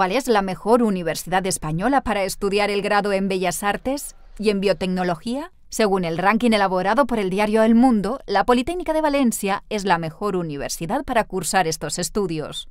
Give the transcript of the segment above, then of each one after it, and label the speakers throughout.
Speaker 1: ¿Cuál es la mejor universidad española para estudiar el grado en Bellas Artes y en Biotecnología? Según el ranking elaborado por el diario El Mundo, la Politécnica de Valencia es la mejor universidad para cursar estos estudios.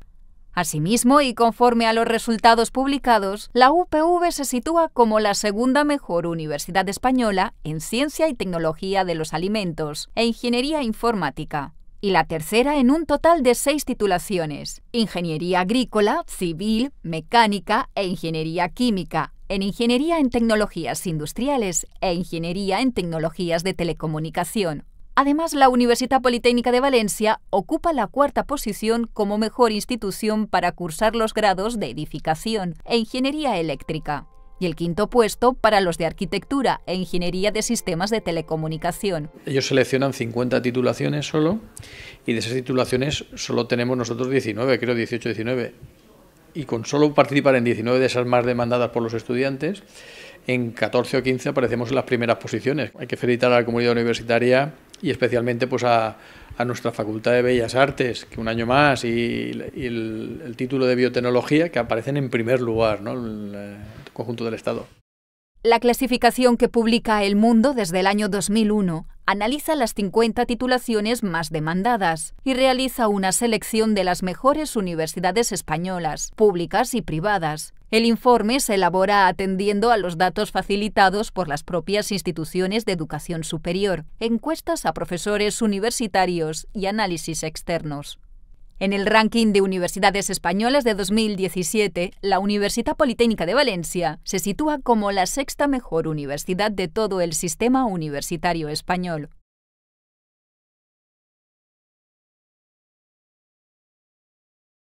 Speaker 1: Asimismo, y conforme a los resultados publicados, la UPV se sitúa como la segunda mejor universidad española en Ciencia y Tecnología de los Alimentos e Ingeniería Informática y la tercera en un total de seis titulaciones, Ingeniería Agrícola, Civil, Mecánica e Ingeniería Química, en Ingeniería en Tecnologías Industriales e Ingeniería en Tecnologías de Telecomunicación. Además, la Universidad Politécnica de Valencia ocupa la cuarta posición como mejor institución para cursar los grados de edificación e ingeniería eléctrica y el quinto puesto para los de Arquitectura e Ingeniería de Sistemas de Telecomunicación.
Speaker 2: Ellos seleccionan 50 titulaciones solo y de esas titulaciones solo tenemos nosotros 19, creo 18, 19. Y con solo participar en 19 de esas más demandadas por los estudiantes, en 14 o 15 aparecemos en las primeras posiciones. Hay que felicitar a la comunidad universitaria y especialmente pues a, nuestra Facultad de Bellas Artes, que un año más, y, el, título de biotecnología, que aparecen en primer lugar. ¿no? conjunto del Estado.
Speaker 1: La clasificación que publica El Mundo desde el año 2001 analiza las 50 titulaciones más demandadas y realiza una selección de las mejores universidades españolas, públicas y privadas. El informe se elabora atendiendo a los datos facilitados por las propias instituciones de educación superior, encuestas a profesores universitarios y análisis externos. En el ranking de universidades españolas de 2017, la Universidad Politécnica de Valencia se sitúa como la sexta mejor universidad de
Speaker 2: todo el sistema universitario español.